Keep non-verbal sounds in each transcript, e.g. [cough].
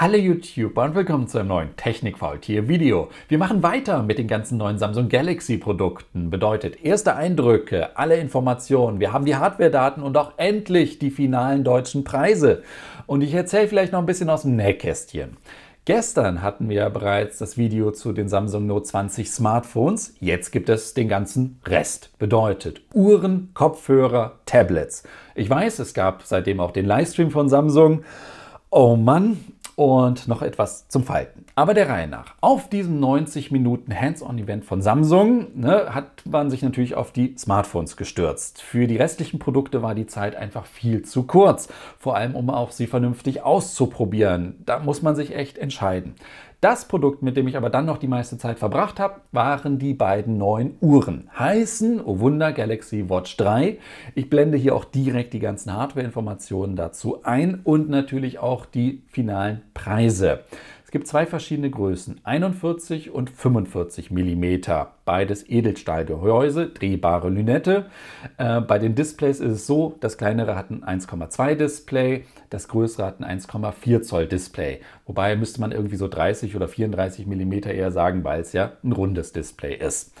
Hallo YouTuber und willkommen zu einem neuen technik Technikfaultier-Video. Wir machen weiter mit den ganzen neuen Samsung Galaxy-Produkten. Bedeutet erste Eindrücke, alle Informationen, wir haben die Hardware-Daten und auch endlich die finalen deutschen Preise. Und ich erzähle vielleicht noch ein bisschen aus dem Nähkästchen. Gestern hatten wir ja bereits das Video zu den Samsung Note 20 Smartphones. Jetzt gibt es den ganzen Rest. Bedeutet Uhren, Kopfhörer, Tablets. Ich weiß, es gab seitdem auch den Livestream von Samsung. Oh Mann, und noch etwas zum Falten. Aber der Reihe nach. Auf diesem 90 Minuten Hands-on-Event von Samsung ne, hat man sich natürlich auf die Smartphones gestürzt. Für die restlichen Produkte war die Zeit einfach viel zu kurz, vor allem um auch sie vernünftig auszuprobieren. Da muss man sich echt entscheiden. Das Produkt, mit dem ich aber dann noch die meiste Zeit verbracht habe, waren die beiden neuen Uhren. Heißen, oh Wunder, Galaxy Watch 3. Ich blende hier auch direkt die ganzen Hardware-Informationen dazu ein und natürlich auch die finalen Preise. Es gibt zwei verschiedene Größen, 41 und 45 mm. Beides Edelstahlgehäuse, drehbare Lünette. Äh, bei den Displays ist es so, das kleinere hat ein 1,2 Display, das größere hat ein 1,4 Zoll Display. Wobei müsste man irgendwie so 30 oder 34 mm eher sagen, weil es ja ein rundes Display ist.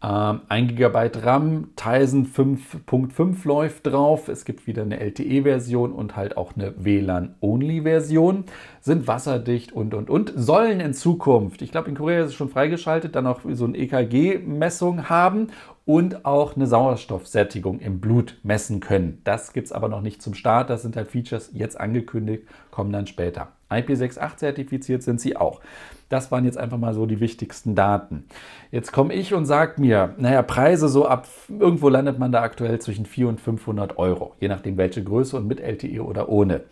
1 ähm, GB RAM, Tizen 5.5 läuft drauf. Es gibt wieder eine LTE-Version und halt auch eine WLAN-Only-Version. Sind wasserdicht und und und. Sollen in Zukunft, ich glaube in Korea ist es schon freigeschaltet, dann auch so eine EKG-Messung haben und auch eine Sauerstoffsättigung im Blut messen können. Das gibt es aber noch nicht zum Start. Das sind halt Features jetzt angekündigt, kommen dann später. IP68 zertifiziert sind sie auch. Das waren jetzt einfach mal so die wichtigsten Daten. Jetzt komme ich und sage mir, naja, Preise so ab, irgendwo landet man da aktuell zwischen 400 und 500 Euro, je nachdem welche Größe und mit LTE oder ohne.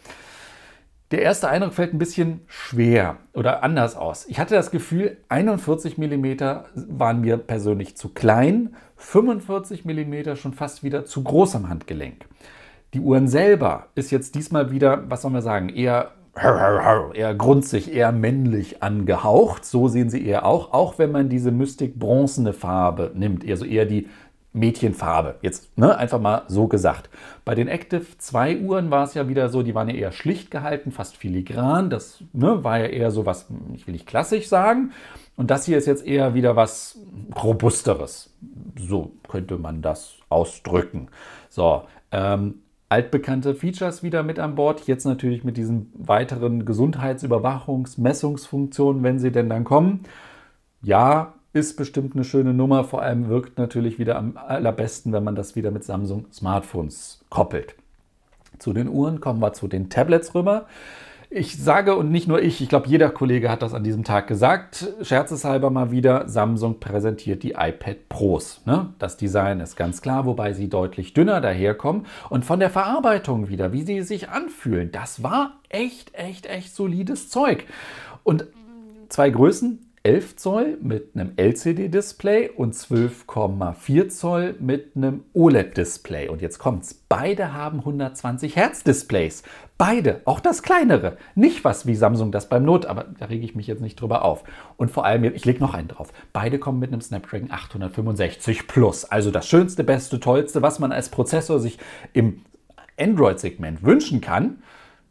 Der erste Eindruck fällt ein bisschen schwer oder anders aus. Ich hatte das Gefühl, 41 mm waren mir persönlich zu klein, 45 mm schon fast wieder zu groß am Handgelenk. Die Uhren selber ist jetzt diesmal wieder, was soll man sagen, eher eher grunzig, eher männlich angehaucht. So sehen sie eher auch, auch wenn man diese mystik bronzene Farbe nimmt, also eher die Mädchenfarbe. Jetzt ne, einfach mal so gesagt. Bei den Active 2 Uhren war es ja wieder so, die waren ja eher schlicht gehalten, fast filigran. Das ne, war ja eher so was, ich will nicht klassisch sagen. Und das hier ist jetzt eher wieder was Robusteres. So könnte man das ausdrücken. So, ähm, altbekannte Features wieder mit an Bord. Jetzt natürlich mit diesen weiteren Gesundheitsüberwachungs-, Messungsfunktionen, wenn sie denn dann kommen. Ja, ist bestimmt eine schöne Nummer. Vor allem wirkt natürlich wieder am allerbesten, wenn man das wieder mit Samsung Smartphones koppelt. Zu den Uhren kommen wir zu den Tablets rüber. Ich sage und nicht nur ich, ich glaube, jeder Kollege hat das an diesem Tag gesagt. Scherzeshalber mal wieder, Samsung präsentiert die iPad Pros. Ne? Das Design ist ganz klar, wobei sie deutlich dünner daherkommen. Und von der Verarbeitung wieder, wie sie sich anfühlen, das war echt, echt, echt solides Zeug. Und zwei Größen, 11 Zoll mit einem LCD-Display und 12,4 Zoll mit einem OLED-Display. Und jetzt kommt's. Beide haben 120 Hertz-Displays. Beide, auch das kleinere. Nicht was wie Samsung das beim Not, aber da rege ich mich jetzt nicht drüber auf. Und vor allem, ich lege noch einen drauf. Beide kommen mit einem Snapdragon 865 Plus. Also das schönste, beste, tollste, was man als Prozessor sich im Android-Segment wünschen kann,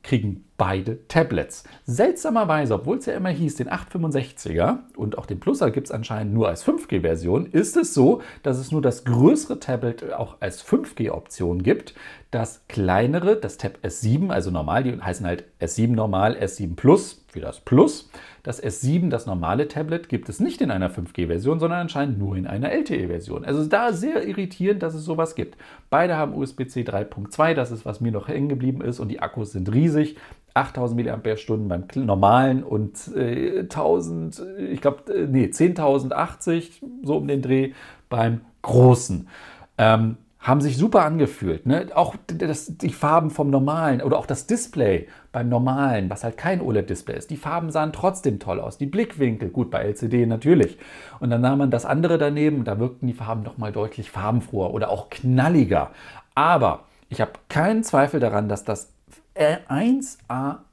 kriegen beide Tablets. Seltsamerweise, obwohl es ja immer hieß, den 865er und auch den Pluser gibt es anscheinend nur als 5G-Version, ist es so, dass es nur das größere Tablet auch als 5G-Option gibt. Das kleinere, das Tab S7, also normal, die heißen halt S7 normal, S7 Plus, wie das Plus. Das S7, das normale Tablet, gibt es nicht in einer 5G-Version, sondern anscheinend nur in einer LTE-Version. Also da sehr irritierend, dass es sowas gibt. Beide haben USB-C 3.2, das ist, was mir noch hängen geblieben ist, und die Akkus sind riesig. 8000 mAh beim normalen und äh, 1000, ich glaube, äh, nee, 10.080, so um den Dreh beim großen. Ähm, haben sich super angefühlt. Ne? Auch das, die Farben vom normalen oder auch das Display beim normalen, was halt kein OLED-Display ist. Die Farben sahen trotzdem toll aus. Die Blickwinkel, gut, bei LCD natürlich. Und dann nahm man das andere daneben und da wirkten die Farben nochmal deutlich farbenfroher oder auch knalliger. Aber ich habe keinen Zweifel daran, dass das 1A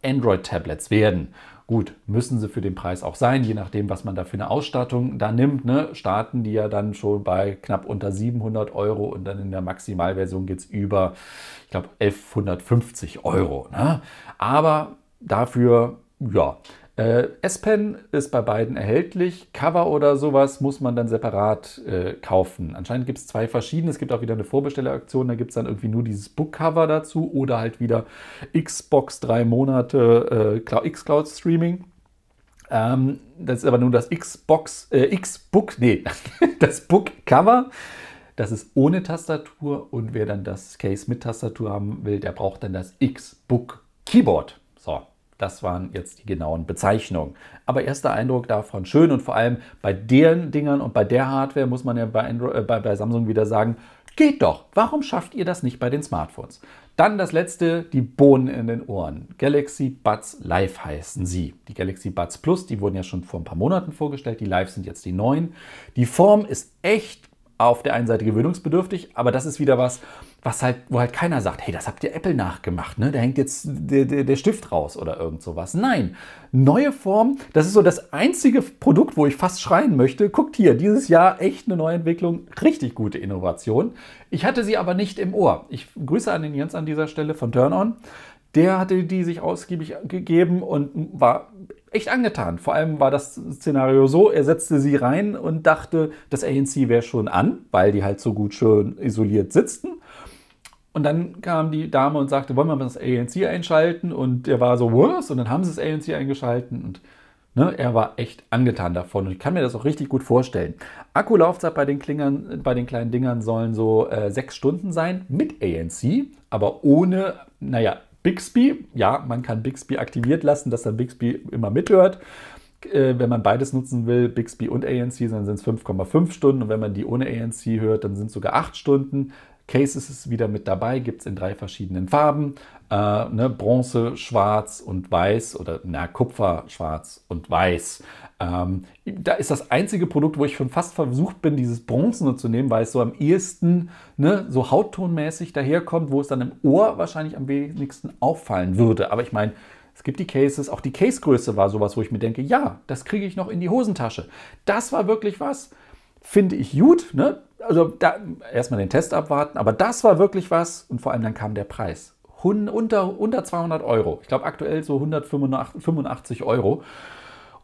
äh, Android-Tablets werden. Gut, müssen sie für den Preis auch sein, je nachdem, was man da für eine Ausstattung da nimmt. Ne? Starten die ja dann schon bei knapp unter 700 Euro und dann in der Maximalversion geht es über, ich glaube, 1150 Euro. Ne? Aber dafür, ja, äh, S-Pen ist bei beiden erhältlich. Cover oder sowas muss man dann separat äh, kaufen. Anscheinend gibt es zwei verschiedene. Es gibt auch wieder eine Vorbestelleraktion. Da gibt es dann irgendwie nur dieses Book-Cover dazu oder halt wieder Xbox drei Monate äh, cloud Streaming. Ähm, das ist aber nur das Xbox, äh, X-Book, nee, [laughs] das Book-Cover. Das ist ohne Tastatur und wer dann das Case mit Tastatur haben will, der braucht dann das x book Keyboard. Das waren jetzt die genauen Bezeichnungen. Aber erster Eindruck davon schön und vor allem bei den Dingern und bei der Hardware muss man ja bei, Android, äh, bei, bei Samsung wieder sagen, geht doch. Warum schafft ihr das nicht bei den Smartphones? Dann das letzte, die Bohnen in den Ohren. Galaxy Buds Live heißen sie. Die Galaxy Buds Plus, die wurden ja schon vor ein paar Monaten vorgestellt. Die Live sind jetzt die neuen. Die Form ist echt auf der einen Seite gewöhnungsbedürftig, aber das ist wieder was, was halt, wo halt keiner sagt, hey, das habt ihr Apple nachgemacht, ne? Da hängt jetzt der, der, der Stift raus oder irgend sowas. Nein, neue Form, das ist so das einzige Produkt, wo ich fast schreien möchte. Guckt hier, dieses Jahr echt eine neue Entwicklung, richtig gute Innovation. Ich hatte sie aber nicht im Ohr. Ich grüße an den Jens an dieser Stelle von Turn On. Der hatte die sich ausgiebig gegeben und war echt angetan. Vor allem war das Szenario so, er setzte sie rein und dachte, das ANC wäre schon an, weil die halt so gut schön isoliert sitzten. Und dann kam die Dame und sagte, wollen wir das ANC einschalten? Und er war so, was? Und dann haben sie das ANC eingeschalten und ne, er war echt angetan davon. Und ich kann mir das auch richtig gut vorstellen. Akkulaufzeit bei den, Klingern, bei den kleinen Dingern sollen so äh, sechs Stunden sein mit ANC, aber ohne, naja, Bixby, ja, man kann Bixby aktiviert lassen, dass dann Bixby immer mithört. Äh, wenn man beides nutzen will, Bixby und ANC, dann sind es 5,5 Stunden. Und wenn man die ohne ANC hört, dann sind es sogar 8 Stunden. Cases ist wieder mit dabei, gibt es in drei verschiedenen Farben. Äh, ne, Bronze, Schwarz und Weiß oder na, Kupfer, Schwarz und Weiß. Ähm, da ist das einzige Produkt, wo ich schon fast versucht bin, dieses Bronzene zu nehmen, weil es so am ehesten ne, so hauttonmäßig daherkommt, wo es dann im Ohr wahrscheinlich am wenigsten auffallen würde. Aber ich meine, es gibt die Cases, auch die Casegröße war sowas, wo ich mir denke, ja, das kriege ich noch in die Hosentasche. Das war wirklich was finde ich gut. Ne? Also da, erstmal den Test abwarten, aber das war wirklich was und vor allem dann kam der Preis. Hun, unter, unter 200 Euro. Ich glaube aktuell so 185 Euro.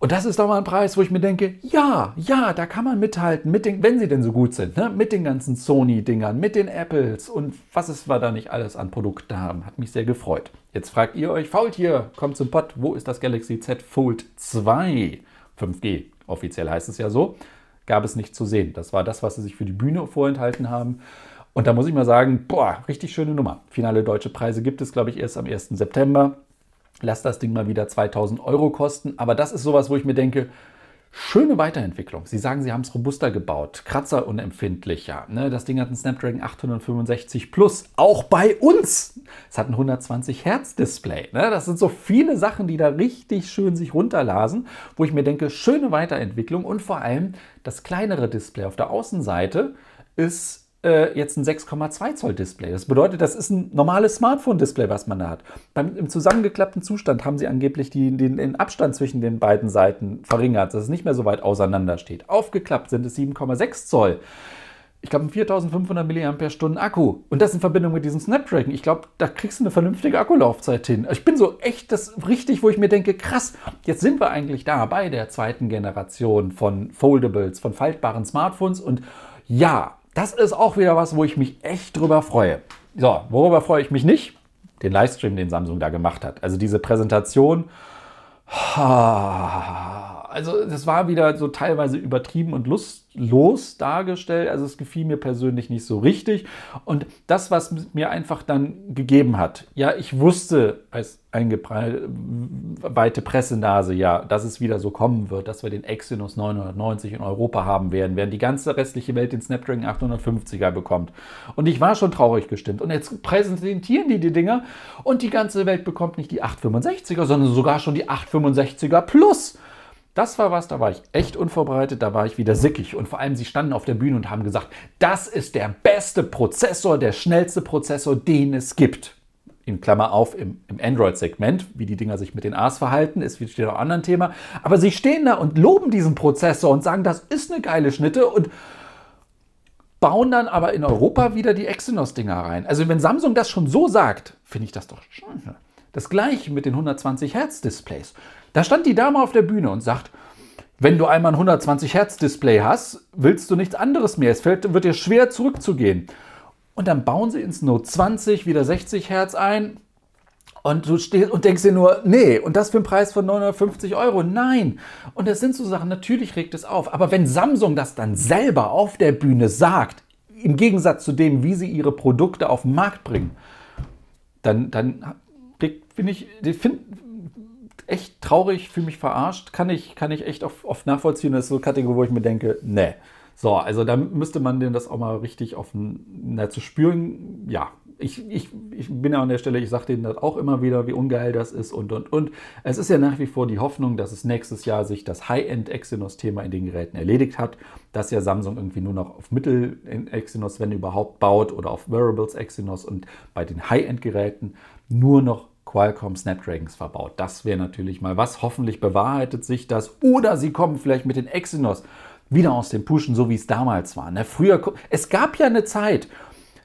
Und das ist doch mal ein Preis, wo ich mir denke, ja, ja, da kann man mithalten, mit den, wenn sie denn so gut sind, ne? mit den ganzen Sony-Dingern, mit den Apples und was es war da nicht alles an Produkten haben. Hat mich sehr gefreut. Jetzt fragt ihr euch, Faultier, kommt zum Pott, wo ist das Galaxy Z Fold 2? 5G, offiziell heißt es ja so gab es nicht zu sehen. Das war das, was sie sich für die Bühne vorenthalten haben. Und da muss ich mal sagen, boah, richtig schöne Nummer. Finale Deutsche Preise gibt es, glaube ich, erst am 1. September. Lass das Ding mal wieder 2000 Euro kosten. Aber das ist sowas, wo ich mir denke, schöne Weiterentwicklung. Sie sagen, sie haben es robuster gebaut, kratzerunempfindlicher. Ne? Das Ding hat einen Snapdragon 865 Plus, auch bei uns. Es hat ein 120 Hertz Display. Ne? Das sind so viele Sachen, die da richtig schön sich runterlasen, wo ich mir denke, schöne Weiterentwicklung und vor allem das kleinere Display auf der Außenseite ist äh, jetzt ein 6,2 Zoll Display. Das bedeutet, das ist ein normales Smartphone-Display, was man da hat. Beim, Im zusammengeklappten Zustand haben sie angeblich die, den, den, Abstand zwischen den beiden Seiten verringert, dass es nicht mehr so weit auseinander steht. Aufgeklappt sind es 7,6 Zoll. Ich glaube, ein 4500 mAh Akku. Und das in Verbindung mit diesem Snapdragon. Ich glaube, da kriegst du eine vernünftige Akkulaufzeit hin. Ich bin so echt das richtig, wo ich mir denke, krass, jetzt sind wir eigentlich da bei der zweiten Generation von Foldables, von faltbaren Smartphones. Und ja, das ist auch wieder was, wo ich mich echt drüber freue. So, worüber freue ich mich nicht? Den Livestream, den Samsung da gemacht hat. Also diese Präsentation also das war wieder so teilweise übertrieben und lustlos dargestellt. Also es gefiel mir persönlich nicht so richtig. Und das, was mir einfach dann gegeben hat, ja, ich wusste als eingeweihte Pressenase ja, dass es wieder so kommen wird, dass wir den Exynos 990 in Europa haben werden, während die ganze restliche Welt den Snapdragon 850er bekommt. Und ich war schon traurig gestimmt. Und jetzt präsentieren die die Dinger und die ganze Welt bekommt nicht die 865er, sondern sogar schon die 865er Plus. Das war was, da war ich echt unvorbereitet, da war ich wieder sickig. Und vor allem, sie standen auf der Bühne und haben gesagt, das ist der beste Prozessor, der schnellste Prozessor, den es gibt. In Klammer auf im, im Android-Segment, wie die Dinger sich mit den A's verhalten, ist wieder ein anderes Thema. Aber sie stehen da und loben diesen Prozessor und sagen, das ist eine geile Schnitte und bauen dann aber in Europa wieder die Exynos-Dinger rein. Also wenn Samsung das schon so sagt, finde ich das doch schön. Das gleiche mit den 120 Hertz Displays. Da stand die Dame auf der Bühne und sagt, wenn du einmal ein 120 Hertz Display hast, willst du nichts anderes mehr. Es fällt, wird dir schwer zurückzugehen. Und dann bauen sie ins Note 20 wieder 60 Hertz ein. Und du stehst und denkst dir nur, nee, und das für einen Preis von 950 Euro, nein. Und das sind so Sachen, natürlich regt es auf. Aber wenn Samsung das dann selber auf der Bühne sagt, im Gegensatz zu dem, wie sie ihre Produkte auf den Markt bringen, dann, dann bin ich, finde echt traurig, fühle mich verarscht, kann ich, kann ich echt oft, nachvollziehen. Das ist so eine Kategorie, wo ich mir denke, nee. So, also da müsste man dem das auch mal richtig auf na, zu spüren. Ja, ich, ich, ich bin ja an der Stelle, ich sage denen das auch immer wieder, wie ungeil das ist und und und. Es ist ja nach wie vor die Hoffnung, dass es nächstes Jahr sich das High-End Exynos-Thema in den Geräten erledigt hat, dass ja Samsung irgendwie nur noch auf Mittel Exynos, wenn überhaupt, baut oder auf Wearables Exynos und bei den High-End-Geräten nur noch Qualcomm Snapdragons verbaut. Das wäre natürlich mal was. Hoffentlich bewahrheitet sich das. Oder sie kommen vielleicht mit den Exynos wieder aus dem Pushen, so wie es damals war. Ne? Früher, es gab ja eine Zeit,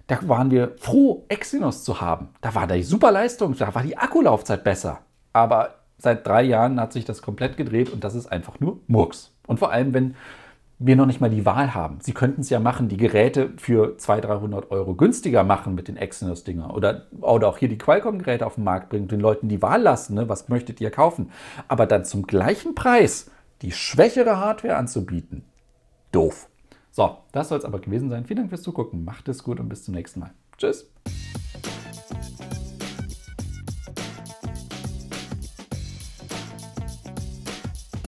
da waren wir froh, Exynos zu haben. Da war die Superleistung, da war die Akkulaufzeit besser. Aber seit drei Jahren hat sich das komplett gedreht und das ist einfach nur Murks. Und vor allem, wenn wir noch nicht mal die Wahl haben. Sie könnten es ja machen, die Geräte für 200, 300 Euro günstiger machen mit den Exynos-Dinger oder, oder auch hier die Qualcomm-Geräte auf den Markt bringen, den Leuten die Wahl lassen, ne? was möchtet ihr kaufen, aber dann zum gleichen Preis die schwächere Hardware anzubieten. Doof. So, das soll es aber gewesen sein. Vielen Dank fürs Zugucken. Macht es gut und bis zum nächsten Mal. Tschüss.